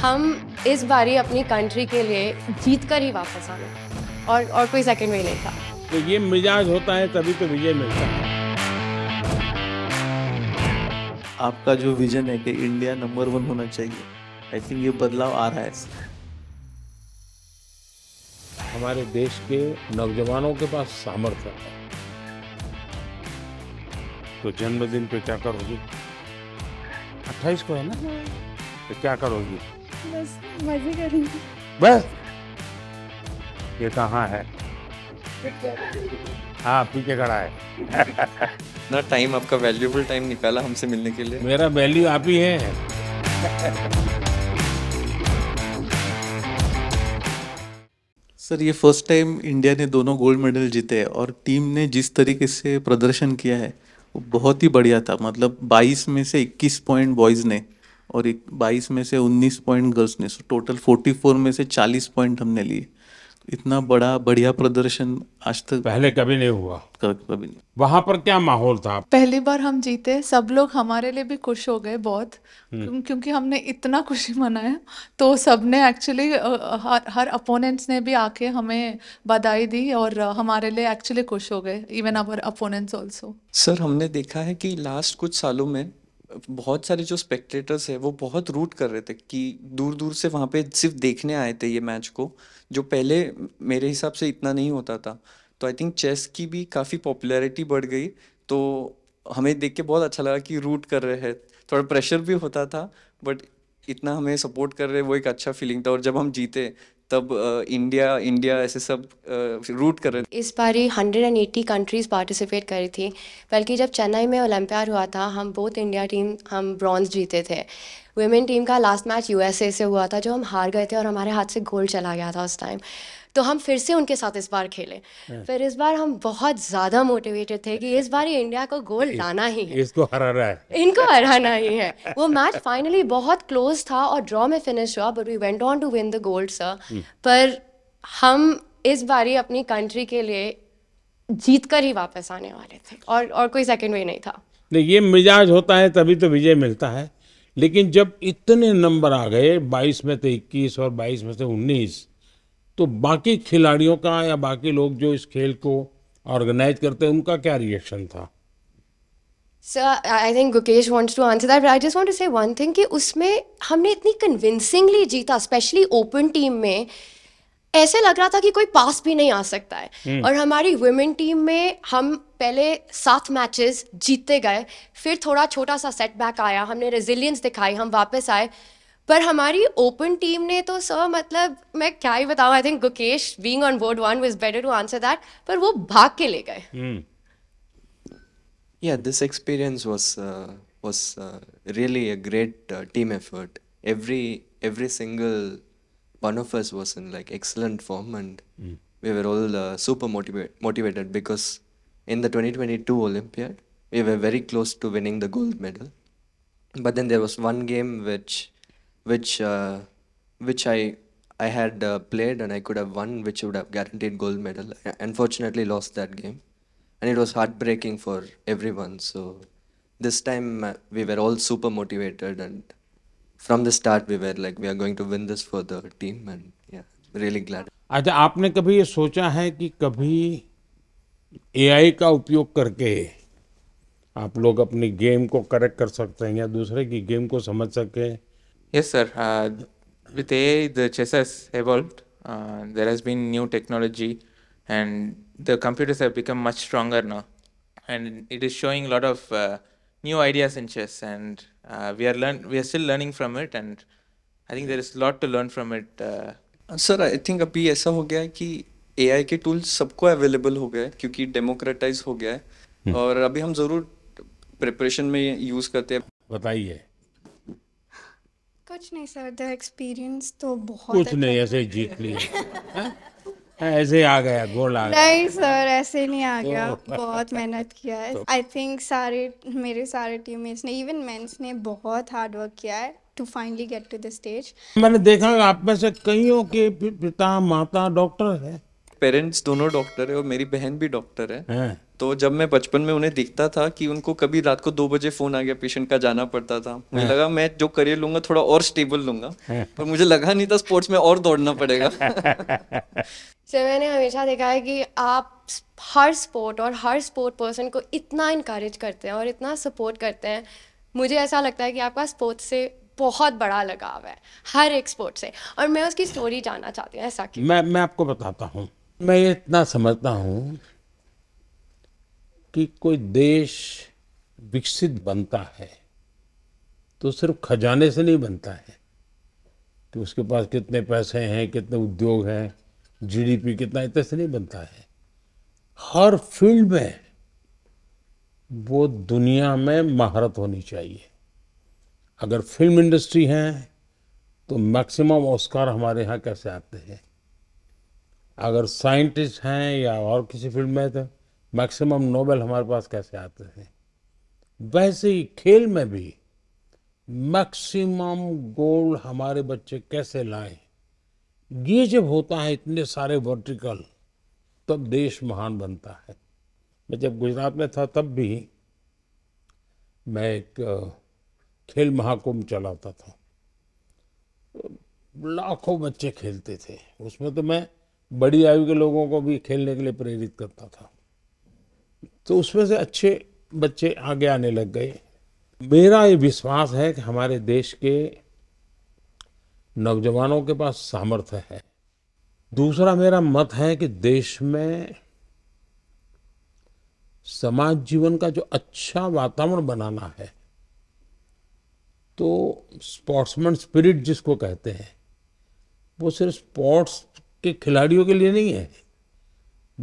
हम इस बारी अपनी कंट्री के लिए जीत कर ही वापस आना और और कोई सेकंड वे नहीं था तो ये मिजाज होता है तभी तो विजय मिलता है आपका जो विजन है कि इंडिया नंबर वन होना चाहिए आई थिंक ये बदलाव आ रहा है हमारे देश के नौजवानों के पास सामर्थ्य है तो जन्मदिन पे क्या करोगी अट्ठाईस को है ना तो क्या करोगी बस मजे करेंगे बस ये कहाँ है हाँ पीछे खड़ा है ना टाइम आपका वैल्यूबल टाइम निकाला हमसे मिलने के लिए मेरा वैल्यू आप ही है सर ये फर्स्ट टाइम इंडिया ने दोनों गोल्ड मेडल जीते और टीम ने जिस तरीके से प्रदर्शन किया है वो बहुत ही बढ़िया था मतलब 22 में से 21 पॉइंट बॉयज़ ने और एक बाईस में से उन्नीस पॉइंट गर्ल्स ने सो टोटल फोर्टी फोर में से चालीस पॉइंट हमने लिए इतना बड़ा बढ़िया प्रदर्शन आज तक पहले कभी नहीं हुआ कभी नहीं वहाँ पर क्या माहौल था पहली बार हम जीते सब लोग हमारे लिए भी खुश हो गए बहुत हम्म। क्योंकि हमने इतना खुशी मनाया तो सबने एक्चुअली हर हर अपोनेंट्स ने भी आके हमें बधाई दी और हमारे लिए एक्चुअली खुश हो गए even our opponents also sir हमने देखा है कि लास्ट कुछ सालों में बहुत सारे जो स्पेक्टेटर्स है वो बहुत रूट कर रहे थे कि दूर दूर से वहाँ पे सिर्फ देखने आए थे ये मैच को जो पहले मेरे हिसाब से इतना नहीं होता था तो आई थिंक चेस की भी काफ़ी पॉपुलैरिटी बढ़ गई तो हमें देख के बहुत अच्छा लगा कि रूट कर रहे हैं थोड़ा प्रेशर भी होता था बट इतना हमें सपोर्ट कर रहे वो एक अच्छा फीलिंग था और जब हम जीते तब इंडिया इंडिया ऐसे सब रूट कर रहे थे इस बार hundred and eighty countries participate करी थी बल्कि जब चेन्नई में ओलंपियाड हुआ था हम बोथ इंडिया टीम हम ब्रॉन्ज जीते थे वेमेन टीम का लास्ट मैच यूएसए से हुआ था जो हम हार गए थे और हमारे हाथ से गोल्ड चला गया था उस टाइम तो हम फिर से उनके साथ इस बार खेले हाँ। फिर इस बार हम बहुत ज़्यादा मोटिवेटेड थे कि इस बार ये इंडिया को गोल लाना ही है इसको हराना है इनको हराना ही है वो मैच फाइनली बहुत क्लोज था और ड्रॉ में फिनिश हुआ but we went on to win the gold sir पर हम इस बारी अपनी कंट्री के लिए जीत कर ही वापस आने वाले थे और और कोई सेकंड वे नहीं था नहीं ये मिजाज होता है तभी तो विजय मिलता है लेकिन जब इतने नंबर आ गए 22 में तो से 21 और 22 में तो से तो बाकी खिलाड़ियों का या बाकी लोग जो इस खेल को ऑर्गेनाइज करते हैं उनका क्या रिएक्शन था sir I think Gukesh wants to answer that I just want to say one thing कि उसमें हमने इतनी कन्विंसिंगली जीता स्पेशली ओपन टीम में ऐसे लग रहा था कि कोई पास भी नहीं आ सकता है hmm. और हमारी वुमेन टीम में हम पहले सात मैचेस जीते गए फिर थोड़ा छोटा सा सेटबैक आया हमने रेजिलियंस दिखाई हम वापस आए पर हमारी ओपन टीम ने तो सर मतलब मैं क्या ही बताऊँ I think Gukesh being on board one was better to answer that पर वो भाग के ले गए Yeah, this experience was uh, was uh, really a great uh, team effort. Every every single one of us was in like excellent form, and mm. we were all uh, super motiva- motivated because in the 2022 Olympiad we were very close to winning the gold medal, but then there was one game which which uh, which I I had uh, played and I could have won, which would have guaranteed gold medal. I unfortunately, lost that game, and it was heartbreaking for everyone. So this time uh, we were all super motivated, and from the start we were like, we are going to win this for the team, and yeah, really glad. अच्छा आपने कभी ये सोचा है कि कभी AI का उपयोग करके आप लोग अपनी गेम को करेक्ट कर सकते हैं या दूसरे की गेम को समझ सकें Yes, sir. Uh, with AI, the chess has evolved. Uh, there has been new technology, and the computers have become much stronger now. And it is showing a lot of uh, new ideas in chess, and uh, we are learn we are still learning from it. And I think there is a lot to learn from it. Sir I think अभी ऐसा हो गया है कि ai के tools सबको available हो गए क्योंकि democratize हो गया है और अभी हम ज़रूर प्रिपरेशन में यूज़ करते हैं बताइए कुछ नहीं सर द एक्सपीरियंस तो बहुत कुछ अच्छा नहीं ऐसे जीत लिया हाँ? हाँ, ऐसे आ गया गोल आ गया नहीं सर ऐसे नहीं आ गया बहुत मेहनत किया है आई तो थिंक सारे मेरे सारे टीम ने इवन मेंस ने बहुत हार्ड वर्क किया है to finally get to the stage मैंने देखा आप में से कईयों के पिता माता डॉक्टर है पेरेंट्स दोनों डॉक्टर है और मेरी बहन भी डॉक्टर है हाँ। तो जब मैं बचपन में उन्हें दिखता था कि उनको कभी रात को दो बजे फोन आ गया पेशेंट का जाना पड़ता था मुझे हाँ। लगा मैं जो करियर लूंगा थोड़ा और स्टेबल लूंगा हाँ। पर मुझे लगा नहीं था स्पोर्ट्स में और दौड़ना पड़ेगा सर मैंने हमेशा देखा है कि आप हर स्पोर्ट और हर स्पोर्ट पर्सन को इतना इनक्रेज करते हैं और इतना सपोर्ट करते हैं मुझे ऐसा लगता है कि आपका स्पोर्ट्स से बहुत बड़ा लगाव है हर एक स्पोर्ट से और मैं उसकी स्टोरी जानना चाहती हूँ ऐसा कि मैं मैं आपको बताता हूँ मैं ये इतना समझता हूँ कि कोई देश विकसित बनता है तो सिर्फ खजाने से नहीं बनता है कि उसके पास कितने पैसे हैं कितने उद्योग हैं जीडीपी कितना इतने से नहीं बनता है हर फील्ड में वो दुनिया में महारत होनी चाहिए अगर फिल्म इंडस्ट्री है तो मैक्सिमम ऑस्कार हमारे यहाँ कैसे आते हैं अगर साइंटिस्ट हैं या और किसी फील्ड में तो मैक्सिमम नोबेल हमारे पास कैसे आते थे वैसे ही खेल में भी मैक्सिमम गोल्ड हमारे बच्चे कैसे लाए ये जब होता है इतने सारे वर्टिकल तब देश महान बनता है मैं जब गुजरात में था तब भी मैं एक खेल महाकुंभ चलाता था लाखों बच्चे खेलते थे उसमें तो मैं बड़ी आयु के लोगों को भी खेलने के लिए प्रेरित करता था तो उसमें से अच्छे बच्चे आगे आने लग गए मेरा ये विश्वास है कि हमारे देश के नौजवानों के पास सामर्थ्य है दूसरा मेरा मत है कि देश में समाज जीवन का जो अच्छा वातावरण बनाना है तो स्पोर्ट्समैन स्पिरिट जिसको कहते हैं वो सिर्फ स्पोर्ट्स के खिलाड़ियों के लिए नहीं है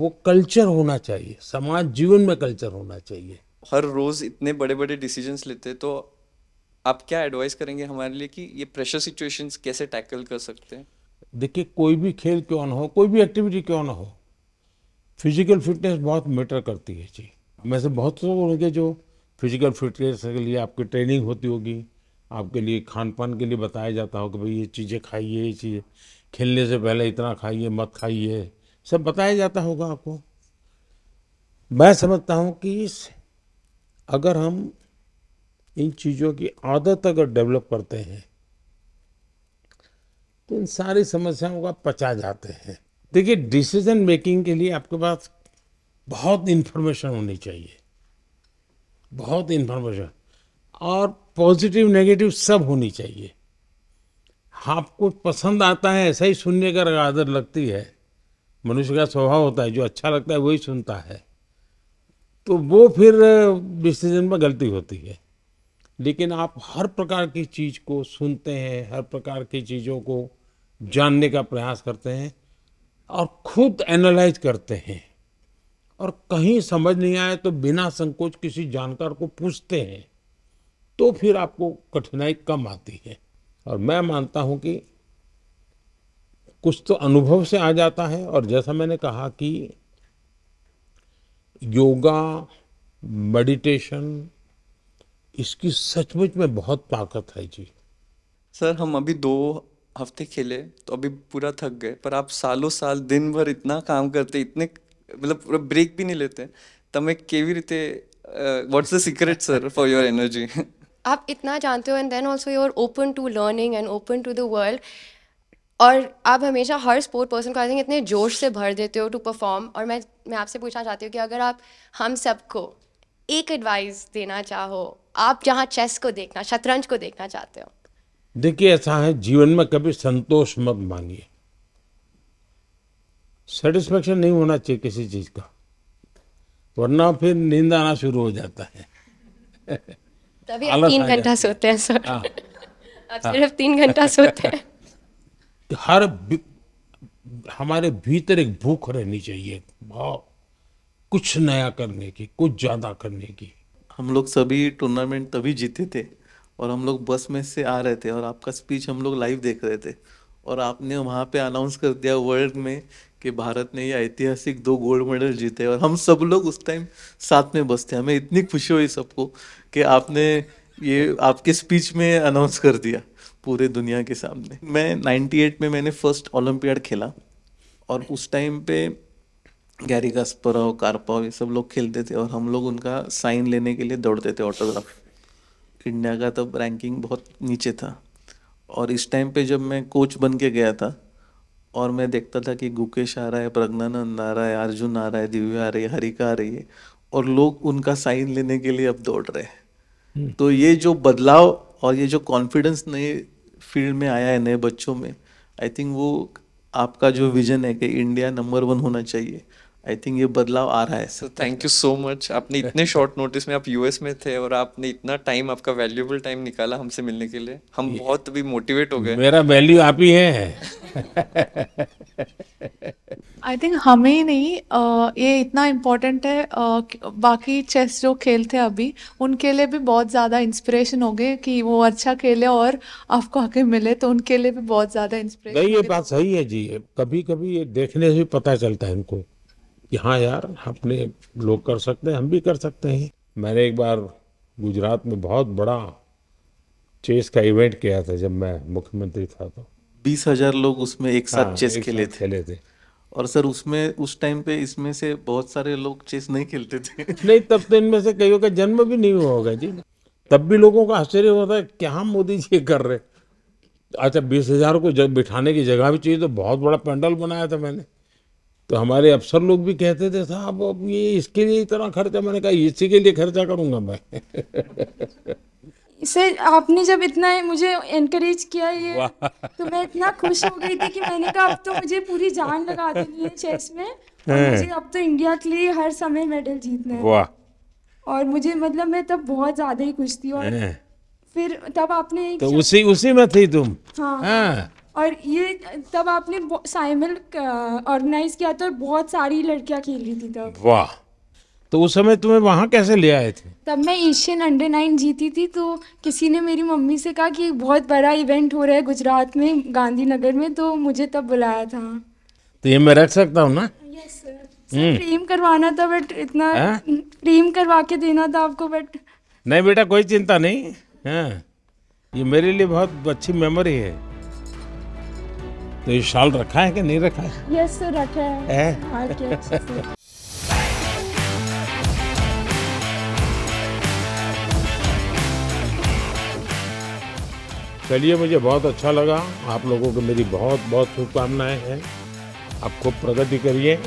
वो कल्चर होना चाहिए समाज जीवन में कल्चर होना चाहिए हर रोज इतने बड़े बड़े डिसीजंस लेते तो आप क्या एडवाइस करेंगे हमारे लिए कि ये प्रेशर सिचुएशंस कैसे टैकल कर सकते हैं देखिए कोई भी खेल क्यों ना हो कोई भी एक्टिविटी क्यों ना हो फिजिकल फिटनेस बहुत मैटर करती है जी मैं से बहुत लोग होंगे जो फिजिकल फिटनेस के लिए आपकी ट्रेनिंग होती होगी आपके लिए खान पान के लिए बताया जाता हो कि भाई ये चीज़ें खाइए ये चीज़ें खेलने से पहले इतना खाइए मत खाइए सब बताया जाता होगा आपको मैं समझता हूँ कि इस अगर हम इन चीज़ों की आदत अगर डेवलप करते हैं तो इन सारी समस्याओं का पचा जाते हैं देखिए डिसीजन मेकिंग के लिए आपके पास बहुत इन्फॉर्मेशन होनी चाहिए बहुत इन्फॉर्मेशन और पॉजिटिव नेगेटिव सब होनी चाहिए आपको पसंद आता है ऐसा ही सुनने का आदर लगती है मनुष्य का स्वभाव होता है जो अच्छा लगता है वही सुनता है तो वो फिर डिसीजन में गलती होती है लेकिन आप हर प्रकार की चीज़ को सुनते हैं हर प्रकार की चीज़ों को जानने का प्रयास करते हैं और खुद एनालाइज करते हैं और कहीं समझ नहीं आए तो बिना संकोच किसी जानकार को पूछते हैं तो फिर आपको कठिनाई कम आती है और मैं मानता हूं कि कुछ तो अनुभव से आ जाता है और जैसा मैंने कहा कि योगा मेडिटेशन इसकी सचमुच में बहुत ताकत है जी सर हम अभी दो हफ्ते खेले तो अभी पूरा थक गए पर आप सालों साल दिन भर इतना काम करते इतने मतलब पूरा ब्रेक भी नहीं लेते તમે केवी रीते what's the secret sir for your energy आप इतना जानते हो and then also you are open to learning and open to the world और आप हमेशा हर स्पोर्ट पर्सन को आई थिंक इतने जोश से भर देते हो टू परफॉर्म और मैं मैं आपसे पूछना चाहती हूँ कि अगर आप हम सबको एक एडवाइस देना चाहो आप जहाँ चेस को देखना शतरंज को देखना चाहते हो देखिए ऐसा है जीवन में कभी संतोष मत मांगिए सेटिस्फेक्शन नहीं होना चाहिए किसी चीज़ का वरना फिर नींद आना शुरू हो जाता है तो आप तीन घंटा सोते हैं सर आप हाँ। सिर्फ तीन घंटा सोते हैं हर हमारे भीतर एक भूख रहनी चाहिए कुछ नया करने की कुछ ज़्यादा करने की हम लोग सभी टूर्नामेंट तभी जीते थे और हम लोग बस में से आ रहे थे और आपका स्पीच हम लोग लाइव देख रहे थे और आपने वहाँ पे अनाउंस कर दिया वर्ल्ड में कि भारत ने ये ऐतिहासिक दो गोल्ड मेडल जीते और हम सब लोग उस टाइम साथ में बसते हमें इतनी खुशी हुई सबको कि आपने ये आपके स्पीच में अनाउंस कर दिया पूरे दुनिया के सामने मैं 98 में मैंने फर्स्ट ओलंपियाड खेला और उस टाइम पे गैरी कास्परव कारपाव ये सब लोग खेलते थे और हम लोग उनका साइन लेने के लिए दौड़ते थे ऑटोग्राफ इंडिया का तब तो रैंकिंग बहुत नीचे था और इस टाइम पे जब मैं कोच बन के गया था और मैं देखता था कि गुकेश आ रहा है प्रज्ञानंद आ रहा है अर्जुन आ रहा है दिव्या आ रही है हरिका आ रही है और लोग उनका साइन लेने के लिए अब दौड़ रहे हैं हम्म। तो ये जो बदलाव और ये जो कॉन्फिडेंस नए फील्ड में आया है नए बच्चों में आई थिंक वो आपका जो विजन है कि इंडिया नंबर वन होना चाहिए आई थिंक ये बदलाव आ रहा है sir thank you so much आपने इतने शॉर्ट नोटिस में आप यूएस में थे और आपने इतना टाइम आपका वैल्यूबल टाइम निकाला हमसे मिलने के लिए हम बहुत भी मोटिवेट हो गए मेरा वैल्यू आप ही है आई थिंक हमें नहीं आ, ये इतना इम्पोर्टेंट है आ, बाकी चेस जो खेलते हैं अभी उनके लिए भी बहुत ज़्यादा इंस्पिरेशन हो गए कि वो अच्छा खेले और आपको आगे मिले तो उनके लिए भी बहुत ज़्यादा इंस्पिरेशन नहीं ये बात सही है जी कभी कभी ये देखने से भी पता चलता है इनको कि हाँ यार अपने लोग कर सकते हैं हम भी कर सकते हैं मैंने एक बार गुजरात में बहुत बड़ा चेस का इवेंट किया था जब मैं मुख्यमंत्री था तो बीस हजार लोग उसमें एक साथ हाँ, चेस एक खेले, साथ थे। खेले थे और सर उसमें उस टाइम पे इसमें से बहुत सारे लोग चेस नहीं खेलते थे नहीं तब तो इनमें से कईयों का जन्म भी नहीं हुआ होगा जी तब भी लोगों का आश्चर्य होता है क्या मोदी जी कर रहे अच्छा बीस हजार को जब बिठाने की जगह भी चाहिए तो बहुत बड़ा पेंडल बनाया था मैंने तो हमारे अफसर लोग भी कहते थे साहब अब ये इसके लिए इतना खर्चा मैंने कहा इसी के लिए खर्चा करूँगा मैं सर आपने जब इतना मुझे एनकरेज किया ये तो मैं इतना खुश हो गई थी कि मैंने कहा अब तो मुझे पूरी जान लगा देनी है चेस में और मुझे अब तो इंडिया के लिए हर समय मेडल जीतना है वाह और मुझे मतलब मैं तब बहुत ज्यादा ही खुश थी और फिर तब आपने तो उसी उसी में थी तुम हाँ, हाँ। और ये तब आपने साइमल ऑर्गेनाइज किया था तो और बहुत सारी लड़कियां खेल रही थी तब वाह तो उस समय तुम्हें वहाँ कैसे ले आए थे तब मैं एशियन अंडर नाइन जीती थी तो किसी ने मेरी मम्मी से कहा कि बहुत बड़ा इवेंट हो रहा है गुजरात में गांधीनगर में तो मुझे तब बुलाया था तो ये मैं रख सकता हूँ ना यस हम्म। सर प्रेम करवाना था बट इतना हाँ? प्रेम करवा के देना था आपको बट नहीं बेटा कोई चिंता नहीं है हाँ। ये मेरे लिए बहुत अच्छी मेमोरी है तो ये शाल रखा है कि नहीं रखा है यस सर तो रखा है, है? चलिए मुझे बहुत अच्छा लगा आप लोगों को मेरी बहुत बहुत शुभकामनाएं हैं आप खूब प्रगति करिए